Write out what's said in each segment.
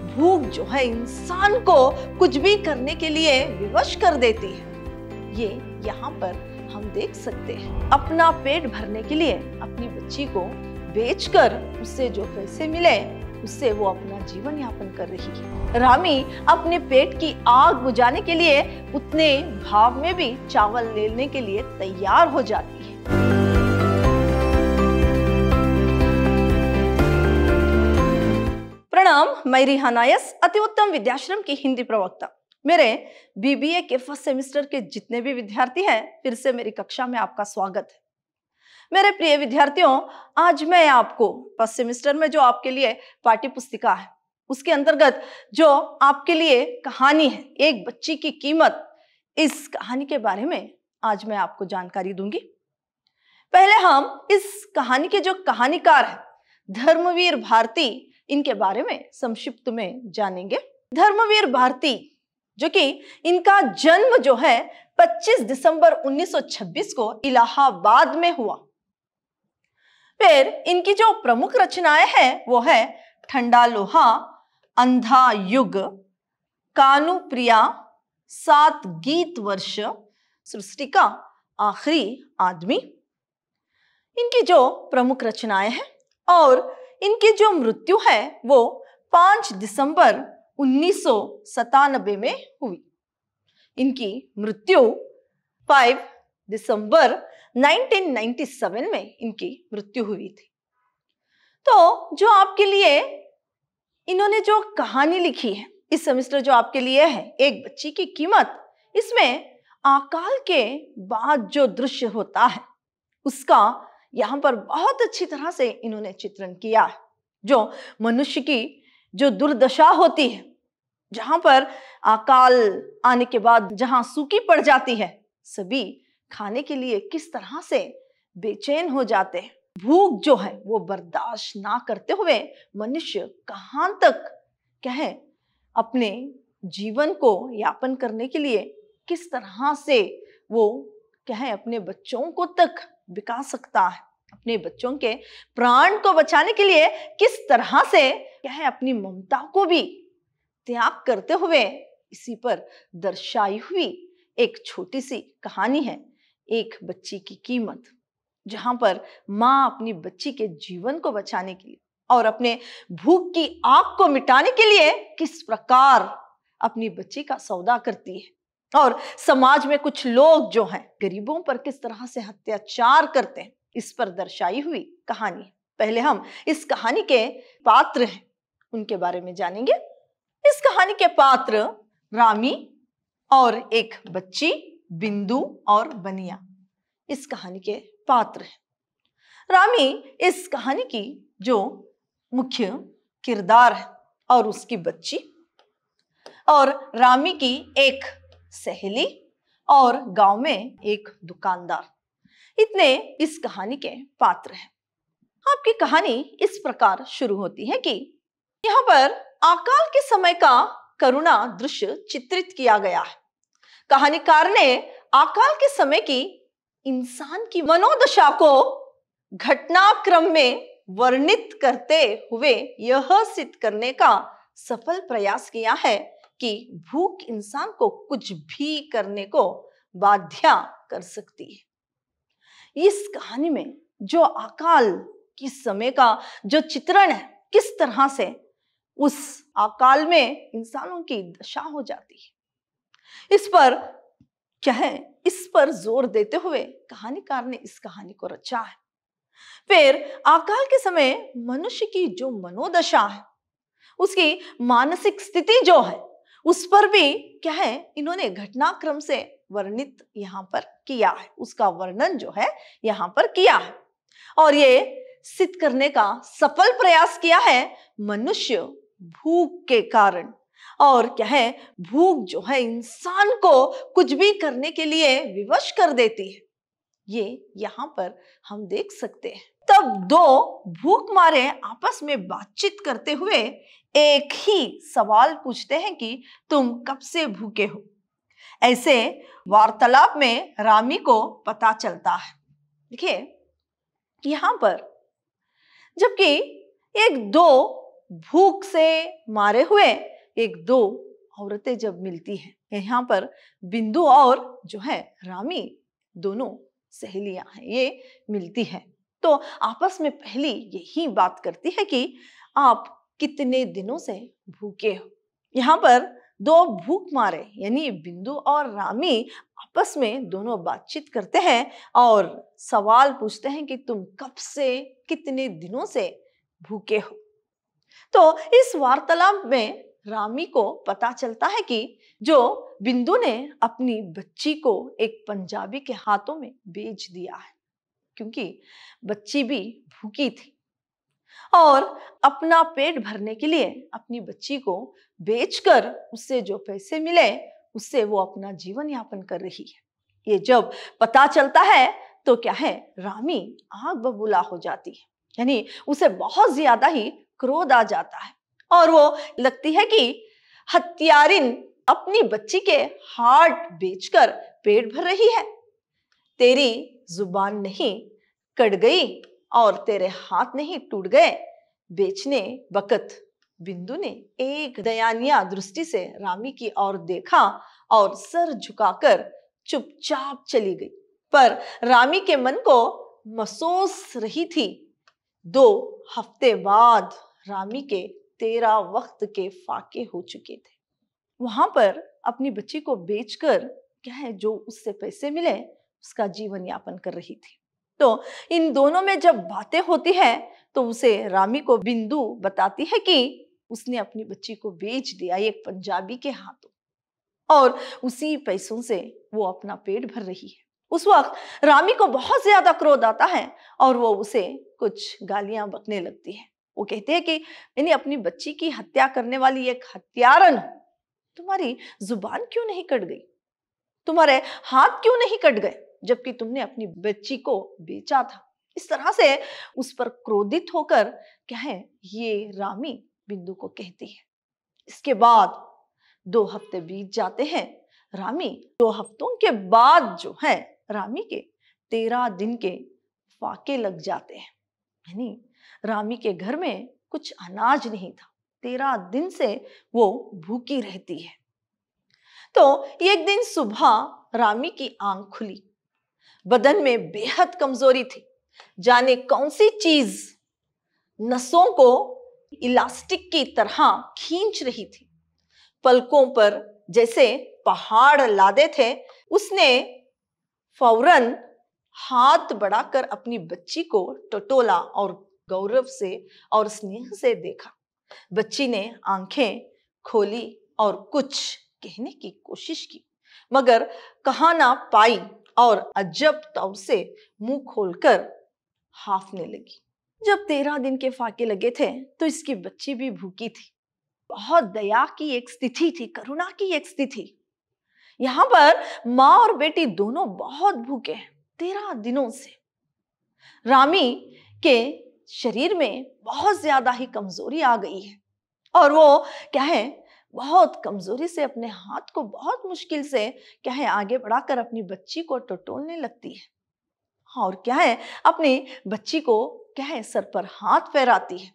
भूख जो है इंसान को कुछ भी करने के लिए विवश कर देती है ये यहाँ पर हम देख सकते हैं अपना पेट भरने के लिए अपनी बच्ची को बेचकर उससे जो पैसे मिले उससे वो अपना जीवन यापन कर रही है रामी अपने पेट की आग बुझाने के लिए उतने भाव में भी चावल लेने के लिए तैयार हो जाती है नाम मैरी हनायस अति उत्तम विद्याश्रम की हिंदी प्रवक्ता मेरे बीबीए के फर्स्ट सेमिस्टर के जितने भी विद्यार्थी हैं फिर से मेरी कक्षा में आपका स्वागत है मेरे प्रिय विद्यार्थियों आज मैं आपको फर्स्ट सेमिस्टर में जो आपके लिए पाठ्य पुस्तिका है उसके अंतर्गत जो आपके लिए कहानी है एक बच्ची की कीमत इस कहानी के बारे में आज मैं आपको जानकारी दूंगी पहले हम इस कहानी के जो कहानीकार है धर्मवीर भारती इनके बारे में संक्षिप्त में जानेंगे धर्मवीर भारती जो कि इनका जन्म जो है 25 दिसंबर 1926 को इलाहाबाद में हुआ फिर इनकी जो प्रमुख रचनाएं हैं वो है ठंडा लोहा अंधा युग कानू प्रिया सात गीत वर्ष सृष्टि का आखिरी आदमी इनकी जो प्रमुख रचनाएं हैं और इनकी जो मृत्यु है वो 5 दिसंबर उन्नीस में हुई इनकी मृत्यु 5 दिसंबर 1997 में इनकी मृत्यु हुई थी तो जो आपके लिए इन्होंने जो कहानी लिखी है इस सेमिस्टर जो आपके लिए है एक बच्ची की कीमत इसमें अकाल के बाद जो दृश्य होता है उसका यहाँ पर बहुत अच्छी तरह से इन्होंने चित्रण किया है जो मनुष्य की जो दुर्दशा होती है जहां पर अकाल आने के बाद जहां सूखी पड़ जाती है सभी खाने के लिए किस तरह से बेचैन हो जाते हैं भूख जो है वो बर्दाश्त ना करते हुए मनुष्य कहाँ तक कहे अपने जीवन को यापन करने के लिए किस तरह से वो कहे अपने बच्चों को तक बिका सकता है अपने बच्चों के प्राण को बचाने के लिए किस तरह से क्या है अपनी ममता को भी त्याग करते हुए इसी पर दर्शाई हुई एक छोटी सी कहानी है एक बच्ची की कीमत जहां पर माँ अपनी बच्ची के जीवन को बचाने के लिए और अपने भूख की आग को मिटाने के लिए किस प्रकार अपनी बच्ची का सौदा करती है और समाज में कुछ लोग जो हैं गरीबों पर किस तरह से अत्याचार करते हैं इस पर दर्शाई हुई कहानी पहले हम इस कहानी के पात्र हैं उनके बारे में जानेंगे इस कहानी के पात्र रामी और एक बच्ची बिंदु और बनिया इस कहानी के पात्र हैं रामी इस कहानी की जो मुख्य किरदार है और उसकी बच्ची और रामी की एक सहेली और गांव में एक दुकानदार इतने इस कहानी के पात्र हैं आपकी कहानी इस प्रकार शुरू होती है कि यहाँ पर अकाल के समय का करुणा दृश्य चित्रित किया गया है कहानीकार ने अकाल के समय की इंसान की मनोदशा को घटनाक्रम में वर्णित करते हुए यह सिद्ध करने का सफल प्रयास किया है कि भूख इंसान को कुछ भी करने को बाध्या कर सकती है इस कहानी में जो अकाल किस समय का जो चित्रण है किस तरह से उस अकाल में इंसानों की दशा हो जाती है इस पर क्या है इस पर जोर देते हुए कहानीकार ने इस कहानी को रचा है फिर अकाल के समय मनुष्य की जो मनोदशा है उसकी मानसिक स्थिति जो है उस पर भी क्या है इन्होंने घटनाक्रम से वर्णित यहाँ पर किया है उसका वर्णन जो है यहाँ पर किया है और ये सिद्ध करने का सफल प्रयास किया है मनुष्य भूख के कारण और क्या है भूख जो है इंसान को कुछ भी करने के लिए विवश कर देती है ये यहाँ पर हम देख सकते हैं तब दो भूख मारे आपस में बातचीत करते हुए एक ही सवाल पूछते हैं कि तुम कब से भूखे हो ऐसे वार्तालाप में रामी को पता चलता है देखिए यहां पर जबकि एक दो भूख से मारे हुए एक दो औरतें जब मिलती हैं तो यहाँ पर बिंदु और जो है रामी दोनों सहेलियां हैं ये मिलती हैं तो आपस में पहली यही बात करती है कि आप कितने दिनों से भूखे हो यहाँ पर दो भूख मारे यानी बिंदु और रामी आपस में दोनों बातचीत करते हैं और सवाल पूछते हैं कि तुम कब से कितने दिनों से भूखे हो तो इस वार्तालाप में रामी को पता चलता है कि जो बिंदु ने अपनी बच्ची को एक पंजाबी के हाथों में बेच दिया है क्योंकि बच्ची भी भूखी थी और अपना पेट भरने के लिए अपनी बच्ची को बेचकर उससे जो पैसे मिले उससे वो अपना जीवन यापन कर रही है ये जब पता चलता है तो क्या है रामी आग बबूला हो जाती है यानी उसे बहुत ज्यादा ही क्रोध आ जाता है और वो लगती है कि हत्यारिन अपनी बच्ची के हार्ट बेचकर पेट भर रही है तेरी जुबान नहीं कट गई और तेरे हाथ नहीं टूट गए बेचने वक़्त बिंदु ने एक दयानिया दृष्टि से रामी की ओर देखा और सर झुकाकर चुपचाप चली गई पर रामी के मन को महसूस रही थी दो हफ्ते बाद रामी के तेरह वक्त के फाके हो चुके थे वहां पर अपनी बच्ची को बेचकर क्या है जो उससे पैसे मिले उसका जीवन यापन कर रही थी तो इन दोनों में जब बातें होती है तो उसे रामी को बिंदु बताती है कि उसने अपनी बच्ची को बेच दिया एक पंजाबी के हाथों और उसी पैसों से वो अपना पेट भर रही है उस वक्त रामी को बहुत ज्यादा क्रोध आता है और वो उसे कुछ गालियां बकने लगती है वो कहते हैं कि यानी अपनी बच्ची की हत्या करने वाली एक हत्यारन तुम्हारी जुबान क्यों नहीं कट गई तुम्हारे हाथ क्यों नहीं कट गए जबकि तुमने अपनी बच्ची को बेचा था इस तरह से उस पर क्रोधित होकर क्या है ये रामी बिंदु को कहती है इसके बाद दो हफ्ते बीत जाते हैं रामी दो हफ्तों के बाद जो है रामी के तेरह दिन के फाके लग जाते हैं यानी रामी के घर में कुछ अनाज नहीं था तेरह दिन से वो भूखी रहती है तो एक दिन सुबह रामी की आंख खुली बदन में बेहद कमजोरी थी जाने कौन सी चीज नसों को इलास्टिक की तरह खींच रही थी पलकों पर जैसे पहाड़ लादे थे उसने फौरन हाथ बढ़ाकर अपनी बच्ची को टटोला और गौरव से और स्नेह से देखा बच्ची ने आंखें खोली और कुछ कहने की कोशिश की मगर कहा ना पाई और अजब तौर से मुंह खोलकर हाफने लगी जब तेरह दिन के फाके लगे थे तो इसकी बच्ची भी भूखी थी बहुत दया की एक स्थिति थी करुणा की एक स्थिति यहां पर माँ और बेटी दोनों बहुत भूखे हैं तेरह दिनों से रामी के शरीर में बहुत ज्यादा ही कमजोरी आ गई है और वो क्या है बहुत कमज़ोरी से अपने हाथ को बहुत मुश्किल से क्या है आगे बढ़ाकर अपनी बच्ची को टटोलने लगती है हाँ और क्या है अपनी बच्ची को क्या है सर पर हाथ फहराती है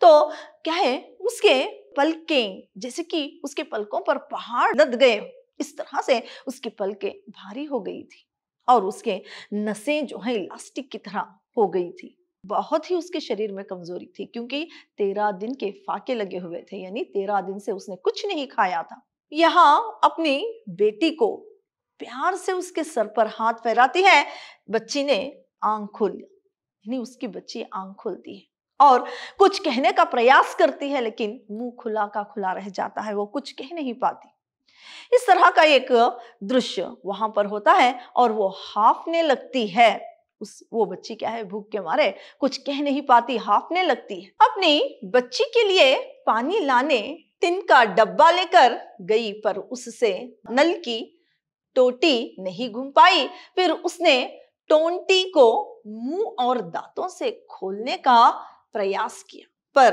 तो क्या है उसके पलकें जैसे कि उसके पलकों पर पहाड़ लद गए इस तरह से उसकी पलकें भारी हो गई थी और उसके नसें जो है इलास्टिक की तरह हो गई थी बहुत ही उसके शरीर में कमजोरी थी क्योंकि तेरह दिन के फाके लगे हुए थे यानी तेरह दिन से उसने कुछ नहीं खाया था यहाँ अपनी बेटी को प्यार से उसके सर पर हाथ फहराती है बच्ची ने आंख खोल यानी उसकी बच्ची आंख खोलती है और कुछ कहने का प्रयास करती है लेकिन मुंह खुला का खुला रह जाता है वो कुछ कह नहीं पाती इस तरह का एक दृश्य वहां पर होता है और वो हाफने लगती है उस वो बच्ची क्या है भूख के मारे कुछ कह नहीं पाती हाफने लगती है अपनी बच्ची के लिए पानी लाने तिन का डब्बा लेकर गई पर उससे नल की टोटी नहीं घूम पाई फिर उसने टोंटी को मुंह और दांतों से खोलने का प्रयास किया पर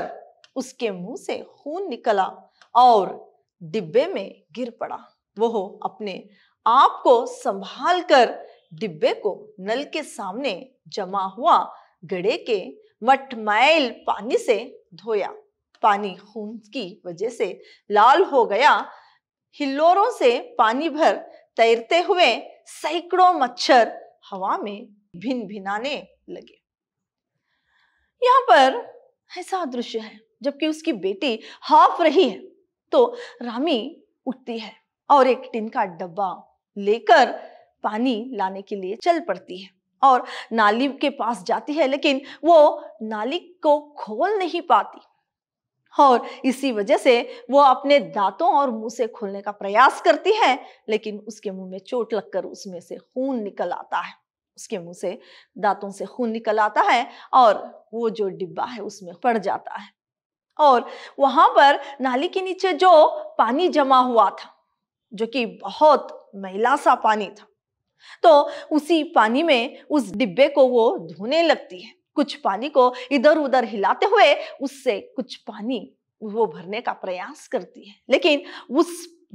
उसके मुंह से खून निकला और डिब्बे में गिर पड़ा वो अपने आप को संभाल कर डिब्बे को नल के सामने जमा हुआ गड़े के मटमैल पानी से धोया पानी खून की वजह से लाल हो गया हिलोरों से पानी भर तैरते हुए सैकड़ों मच्छर हवा में भिन भिनाने लगे यहाँ पर ऐसा दृश्य है जबकि उसकी बेटी हाफ रही है तो रामी उठती है और एक टिन का डब्बा लेकर पानी लाने के लिए चल पड़ती है और नाली के पास जाती है लेकिन वो नाली को खोल नहीं पाती और इसी वजह से वो अपने दांतों और मुंह से खोलने का प्रयास करती है लेकिन उसके मुंह में चोट लगकर उसमें से खून निकल आता है उसके मुंह से दांतों से खून निकल आता है और वो जो डिब्बा है उसमें पड़ जाता है और वहां पर नाली के नीचे जो पानी जमा हुआ था जो कि बहुत मैला सा पानी था तो उसी पानी में उस डिब्बे को वो धोने लगती है कुछ पानी को इधर उधर हिलाते हुए उससे कुछ पानी वो भरने का प्रयास करती है लेकिन उस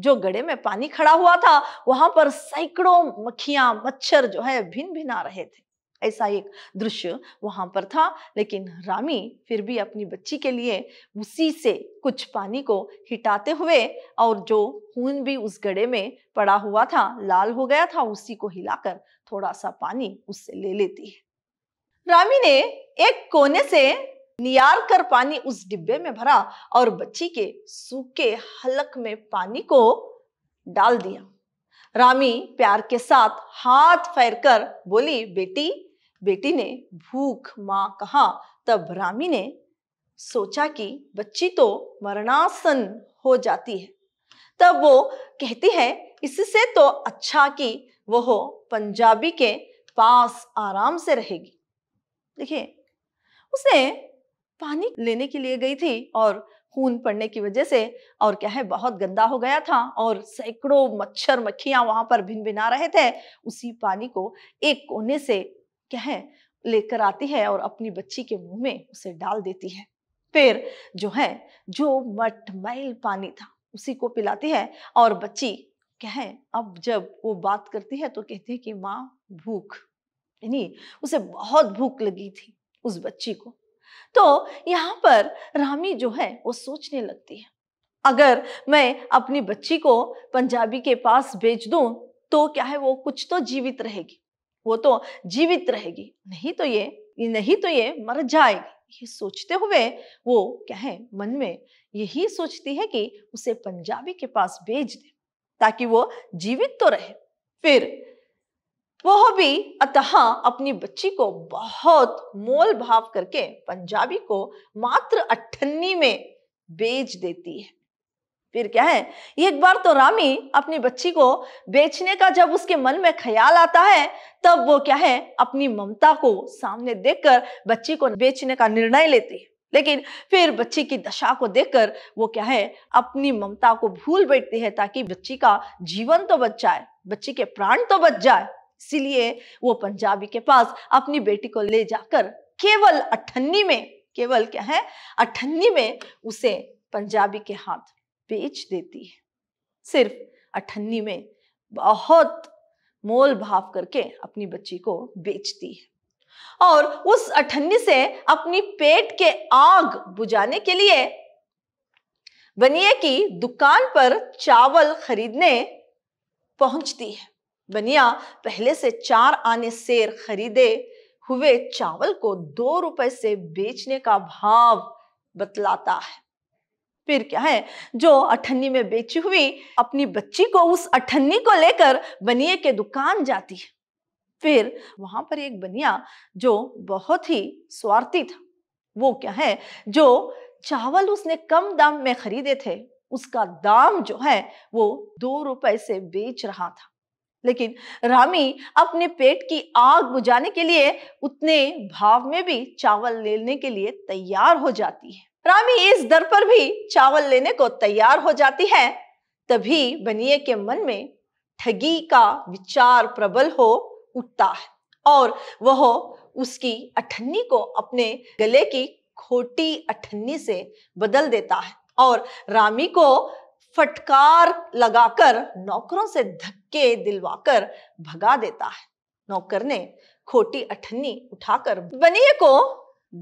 जो गड़े में पानी खड़ा हुआ था वहां पर सैकड़ों मक्खियां मच्छर जो है भिन भिना रहे थे ऐसा एक दृश्य वहां पर था लेकिन रामी फिर भी अपनी बच्ची के लिए उसी से कुछ पानी को हिटाते हुए और जो खून भी उस गड़े में पड़ा हुआ था लाल हो गया था उसी को हिलाकर थोड़ा सा पानी उससे ले लेती है रामी ने एक कोने से नियार कर पानी उस डिब्बे में भरा और बच्ची के सूखे हलक में पानी को डाल दिया रामी प्यार के साथ हाथ फेर कर बोली बेटी बेटी ने भूख माँ कहा तब रामी ने सोचा कि बच्ची तो मरणासन हो जाती है तब वो कहती है इससे तो अच्छा कि वह पंजाबी के पास आराम से रहेगी देखिए उसने पानी लेने के लिए गई थी और खून पड़ने की वजह से और क्या है बहुत गंदा हो गया था और सैकड़ों मच्छर मक्खियां वहां पर भिन भिना रहे थे उसी पानी को एक कोने से है लेकर आती है और अपनी बच्ची के मुंह में उसे डाल देती है फिर जो है जो मटमैल पानी था उसी को पिलाती है और बच्ची कह अब जब वो बात करती है तो कहती है कि माँ भूख यानी उसे बहुत भूख लगी थी उस बच्ची को तो यहाँ पर रामी जो है वो सोचने लगती है अगर मैं अपनी बच्ची को पंजाबी के पास भेज दूं तो क्या है वो कुछ तो जीवित रहेगी वो तो जीवित रहेगी नहीं तो ये नहीं तो ये मर जाएगी ये सोचते हुए वो क्या है मन में यही सोचती है कि उसे पंजाबी के पास भेज दे ताकि वो जीवित तो रहे फिर वह भी अतः अपनी बच्ची को बहुत मोल भाव करके पंजाबी को मात्र अठन्नी में बेच देती है फिर क्या है एक बार तो रामी अपनी बच्ची को बेचने का जब उसके मन में ख्याल आता है तब वो क्या है अपनी ममता को सामने देखकर बच्ची को बेचने का निर्णय लेती है लेकिन फिर बच्ची की दशा को देखकर वो क्या है अपनी ममता को भूल बैठती है ताकि बच्ची का जीवन तो बच जाए बच्ची के प्राण तो बच जाए इसीलिए वो पंजाबी के पास अपनी बेटी को ले जाकर केवल अठन्नी में केवल क्या है अठन्नी में उसे पंजाबी के हाथ बेच देती है सिर्फ अठन्नी में बहुत मोल भाव करके अपनी बच्ची को बेचती है और उस अठन्नी से अपनी पेट के आग बुझाने के लिए बनिए की दुकान पर चावल खरीदने पहुंचती है बनिया पहले से चार आने शेर खरीदे हुए चावल को दो रुपए से बेचने का भाव बतलाता है फिर क्या है जो अठन्नी में बेची हुई अपनी बच्ची को उस अठन्नी को लेकर बनिए के दुकान जाती है फिर वहां पर एक बनिया जो बहुत ही स्वार्थी था वो क्या है जो चावल उसने कम दाम में खरीदे थे उसका दाम जो है वो दो रुपए से बेच रहा था लेकिन रामी अपने पेट की आग बुझाने के लिए उतने भाव में भी चावल लेने के लिए तैयार हो जाती है रामी इस दर पर भी चावल लेने को तैयार हो जाती है तभी बनिए के मन में ठगी का विचार प्रबल हो उठता है और वह उसकी अठन्नी को अपने गले की खोटी अठन्नी से बदल देता है और रामी को फटकार लगाकर नौकरों से धक्के दिलवाकर भगा देता है नौकर ने खोटी अठन्नी उठाकर बनिए को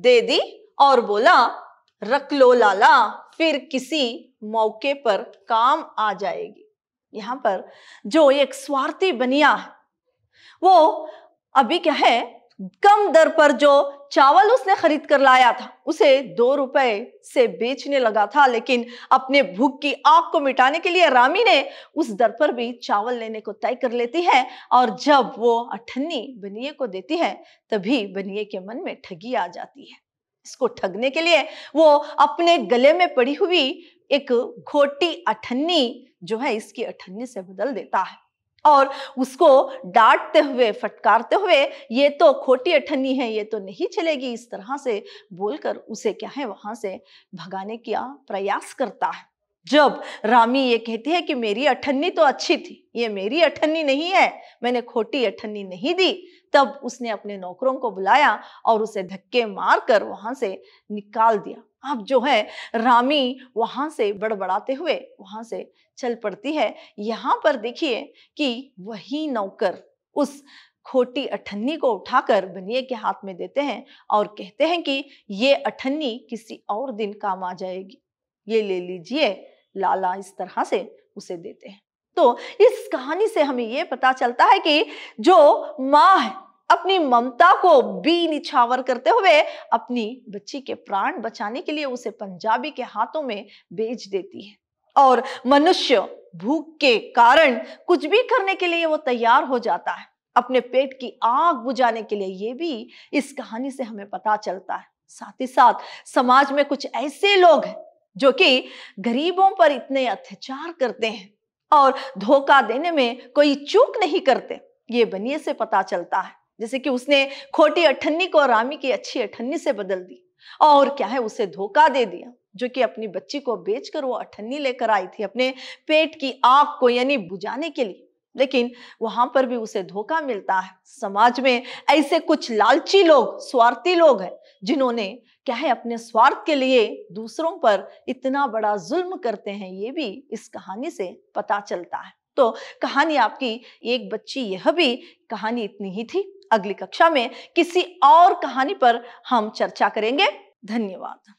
दे दी और बोला रख लो लाला फिर किसी मौके पर काम आ जाएगी यहाँ पर जो एक स्वार्थी बनिया है वो अभी क्या है कम दर पर जो चावल उसने खरीद कर लाया था उसे दो रुपए से बेचने लगा था लेकिन अपने भूख की आग को मिटाने के लिए रामी ने उस दर पर भी चावल लेने को तय कर लेती है और जब वो अठन्नी बनिए को देती है तभी बनिए के मन में ठगी आ जाती है इसको ठगने के लिए वो अपने गले में पड़ी हुई एक घोटी अठन्नी जो है इसकी अठन्नी से बदल देता है और उसको डांटते हुए फटकारते हुए ये तो खोटी अठन्नी है ये तो नहीं चलेगी इस तरह से बोलकर उसे क्या है वहां से भगाने का प्रयास करता है जब रामी ये कहती है कि मेरी अठन्नी तो अच्छी थी ये मेरी अठन्नी नहीं है मैंने खोटी अठन्नी नहीं दी तब उसने अपने नौकरों को बुलाया और उसे धक्के मारकर वहां से निकाल दिया अब जो है रामी वहां से बड़बड़ाते हुए वहां से चल पड़ती है यहाँ पर देखिए कि वही नौकर उस खोटी अठन्नी को उठाकर बनिए के हाथ में देते हैं और कहते हैं कि ये अठन्नी किसी और दिन काम आ जाएगी ये ले लीजिए लाला इस तरह से उसे देते हैं तो इस कहानी से हमें यह पता चलता है कि जो माँ है अपनी ममता को बी निछावर करते हुए अपनी बच्ची के प्राण बचाने के लिए उसे पंजाबी के हाथों में बेच देती है और मनुष्य भूख के कारण कुछ भी करने के लिए वो तैयार हो जाता है अपने पेट की आग बुझाने के लिए ये भी इस कहानी से हमें पता चलता है साथ ही साथ समाज में कुछ ऐसे लोग हैं जो कि गरीबों पर इतने अत्याचार करते हैं और धोखा देने में कोई चूक नहीं करते ये बनिए से पता चलता है जैसे कि उसने खोटी अठन्नी को रामी की अच्छी अठन्नी से बदल दी और क्या है उसे धोखा दे दिया जो कि अपनी बच्ची को बेचकर वो अठन्नी लेकर आई थी अपने पेट की आग को यानी बुझाने के लिए लेकिन वहां पर भी उसे धोखा मिलता है समाज में ऐसे कुछ लालची लोग स्वार्थी लोग हैं जिन्होंने क्या है अपने स्वार्थ के लिए दूसरों पर इतना बड़ा जुल्म करते हैं ये भी इस कहानी से पता चलता है तो कहानी आपकी एक बच्ची यह भी कहानी इतनी ही थी अगली कक्षा में किसी और कहानी पर हम चर्चा करेंगे धन्यवाद